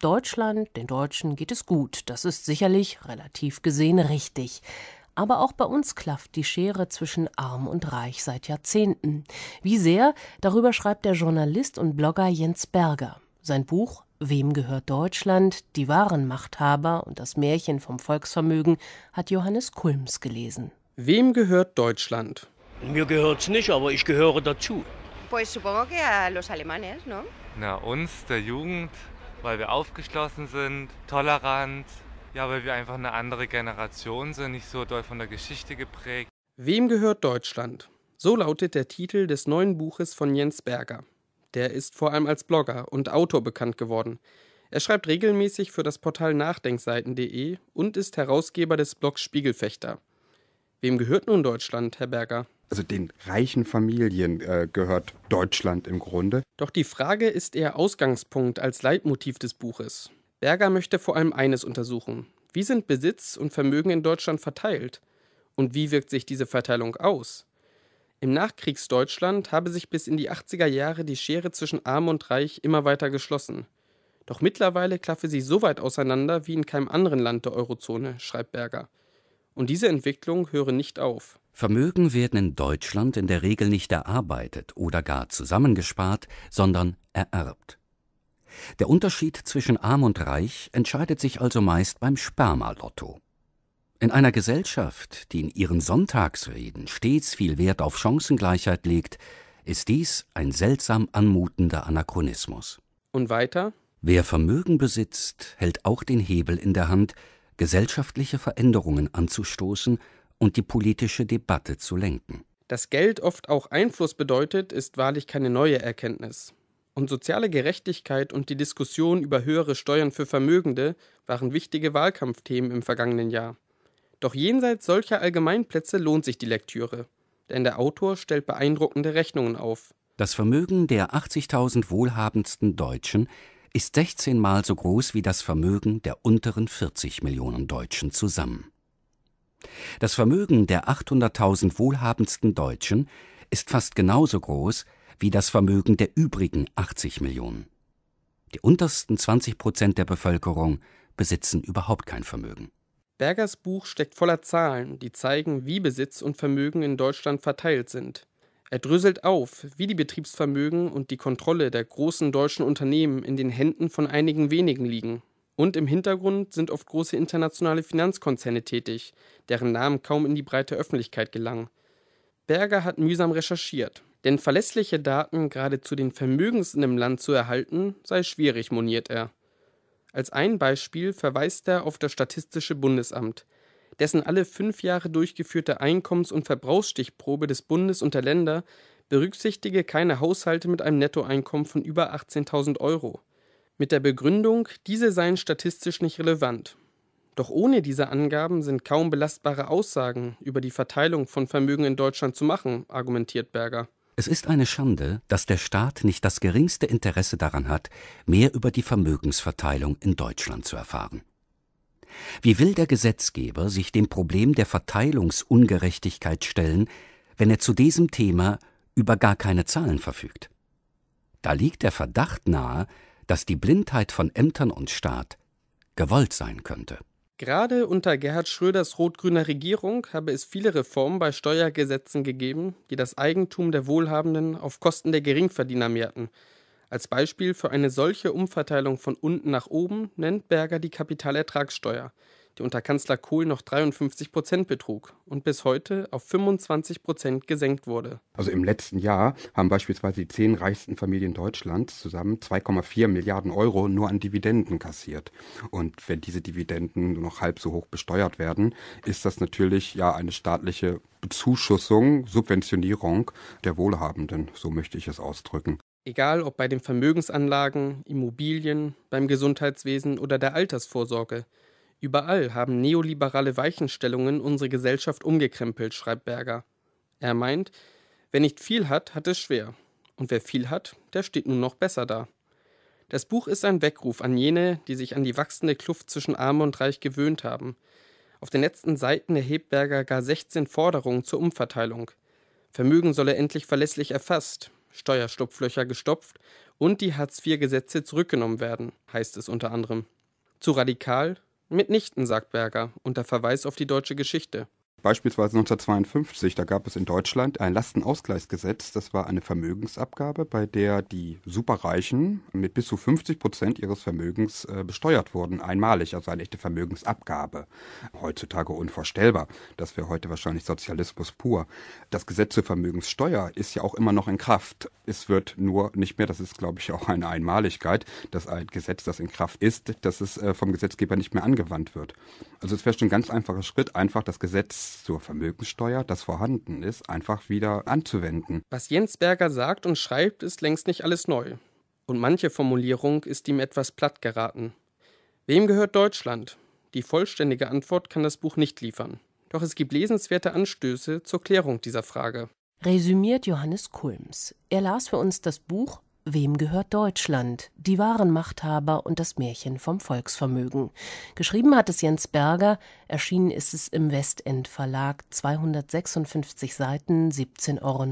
Deutschland, den Deutschen geht es gut, das ist sicherlich relativ gesehen richtig. Aber auch bei uns klafft die Schere zwischen arm und reich seit Jahrzehnten. Wie sehr, darüber schreibt der Journalist und Blogger Jens Berger. Sein Buch Wem gehört Deutschland? Die wahren Machthaber und das Märchen vom Volksvermögen hat Johannes Kulms gelesen. Wem gehört Deutschland? Mir gehört's nicht, aber ich gehöre dazu. Pues supongo que a los alemanes, no? Na, uns, der Jugend, weil wir aufgeschlossen sind, tolerant, ja, weil wir einfach eine andere Generation sind, nicht so doll von der Geschichte geprägt. Wem gehört Deutschland? So lautet der Titel des neuen Buches von Jens Berger. Der ist vor allem als Blogger und Autor bekannt geworden. Er schreibt regelmäßig für das Portal nachdenkseiten.de und ist Herausgeber des Blogs Spiegelfechter. Wem gehört nun Deutschland, Herr Berger? also den reichen Familien äh, gehört Deutschland im Grunde. Doch die Frage ist eher Ausgangspunkt als Leitmotiv des Buches. Berger möchte vor allem eines untersuchen. Wie sind Besitz und Vermögen in Deutschland verteilt? Und wie wirkt sich diese Verteilung aus? Im Nachkriegsdeutschland habe sich bis in die 80er Jahre die Schere zwischen Arm und Reich immer weiter geschlossen. Doch mittlerweile klaffe sie so weit auseinander wie in keinem anderen Land der Eurozone, schreibt Berger. Und diese Entwicklung höre nicht auf. Vermögen werden in Deutschland in der Regel nicht erarbeitet oder gar zusammengespart, sondern ererbt. Der Unterschied zwischen arm und reich entscheidet sich also meist beim Spermalotto. In einer Gesellschaft, die in ihren Sonntagsreden stets viel Wert auf Chancengleichheit legt, ist dies ein seltsam anmutender Anachronismus. Und weiter? Wer Vermögen besitzt, hält auch den Hebel in der Hand, gesellschaftliche Veränderungen anzustoßen und die politische Debatte zu lenken. Dass Geld oft auch Einfluss bedeutet, ist wahrlich keine neue Erkenntnis. Und soziale Gerechtigkeit und die Diskussion über höhere Steuern für Vermögende waren wichtige Wahlkampfthemen im vergangenen Jahr. Doch jenseits solcher Allgemeinplätze lohnt sich die Lektüre, denn der Autor stellt beeindruckende Rechnungen auf. Das Vermögen der 80.000 wohlhabendsten Deutschen ist 16 Mal so groß wie das Vermögen der unteren 40 Millionen Deutschen zusammen. Das Vermögen der 800.000 wohlhabendsten Deutschen ist fast genauso groß wie das Vermögen der übrigen 80 Millionen. Die untersten 20 Prozent der Bevölkerung besitzen überhaupt kein Vermögen. Bergers Buch steckt voller Zahlen, die zeigen, wie Besitz und Vermögen in Deutschland verteilt sind. Er dröselt auf, wie die Betriebsvermögen und die Kontrolle der großen deutschen Unternehmen in den Händen von einigen wenigen liegen. Und im Hintergrund sind oft große internationale Finanzkonzerne tätig, deren Namen kaum in die breite Öffentlichkeit gelangen. Berger hat mühsam recherchiert, denn verlässliche Daten gerade zu den Vermögensen im Land zu erhalten, sei schwierig, moniert er. Als ein Beispiel verweist er auf das Statistische Bundesamt, dessen alle fünf Jahre durchgeführte Einkommens- und Verbrauchsstichprobe des Bundes und der Länder berücksichtige keine Haushalte mit einem Nettoeinkommen von über 18.000 Euro. Mit der Begründung, diese seien statistisch nicht relevant. Doch ohne diese Angaben sind kaum belastbare Aussagen über die Verteilung von Vermögen in Deutschland zu machen, argumentiert Berger. Es ist eine Schande, dass der Staat nicht das geringste Interesse daran hat, mehr über die Vermögensverteilung in Deutschland zu erfahren. Wie will der Gesetzgeber sich dem Problem der Verteilungsungerechtigkeit stellen, wenn er zu diesem Thema über gar keine Zahlen verfügt? Da liegt der Verdacht nahe, dass die Blindheit von Ämtern und Staat gewollt sein könnte. Gerade unter Gerhard Schröders rot-grüner Regierung habe es viele Reformen bei Steuergesetzen gegeben, die das Eigentum der Wohlhabenden auf Kosten der Geringverdiener mehrten. Als Beispiel für eine solche Umverteilung von unten nach oben nennt Berger die Kapitalertragssteuer, die unter Kanzler Kohl noch 53 Prozent betrug und bis heute auf 25 Prozent gesenkt wurde. Also im letzten Jahr haben beispielsweise die zehn reichsten Familien Deutschlands zusammen 2,4 Milliarden Euro nur an Dividenden kassiert. Und wenn diese Dividenden nur noch halb so hoch besteuert werden, ist das natürlich ja eine staatliche Bezuschussung, Subventionierung der Wohlhabenden, so möchte ich es ausdrücken. Egal ob bei den Vermögensanlagen, Immobilien, beim Gesundheitswesen oder der Altersvorsorge. Überall haben neoliberale Weichenstellungen unsere Gesellschaft umgekrempelt, schreibt Berger. Er meint, wer nicht viel hat, hat es schwer. Und wer viel hat, der steht nun noch besser da. Das Buch ist ein Weckruf an jene, die sich an die wachsende Kluft zwischen Arm und Reich gewöhnt haben. Auf den letzten Seiten erhebt Berger gar 16 Forderungen zur Umverteilung. Vermögen solle endlich verlässlich erfasst, Steuerschlupflöcher gestopft und die Hartz-IV-Gesetze zurückgenommen werden, heißt es unter anderem. Zu radikal? Mitnichten, sagt Berger unter Verweis auf die deutsche Geschichte. Beispielsweise 1952, da gab es in Deutschland ein Lastenausgleichsgesetz. Das war eine Vermögensabgabe, bei der die Superreichen mit bis zu 50 Prozent ihres Vermögens äh, besteuert wurden, einmalig, also eine echte Vermögensabgabe. Heutzutage unvorstellbar. Das wäre heute wahrscheinlich Sozialismus pur. Das Gesetz zur Vermögenssteuer ist ja auch immer noch in Kraft. Es wird nur nicht mehr, das ist, glaube ich, auch eine Einmaligkeit, dass ein Gesetz, das in Kraft ist, dass es äh, vom Gesetzgeber nicht mehr angewandt wird. Also es wäre schon ein ganz einfacher Schritt, einfach das Gesetz zur Vermögenssteuer, das vorhanden ist, einfach wieder anzuwenden. Was Jens Berger sagt und schreibt, ist längst nicht alles neu. Und manche Formulierung ist ihm etwas platt geraten. Wem gehört Deutschland? Die vollständige Antwort kann das Buch nicht liefern. Doch es gibt lesenswerte Anstöße zur Klärung dieser Frage. Resümiert Johannes Kulms. Er las für uns das Buch Wem gehört Deutschland? Die wahren Machthaber und das Märchen vom Volksvermögen. Geschrieben hat es Jens Berger, erschienen ist es im Westend Verlag, 256 Seiten, 17,99 Euro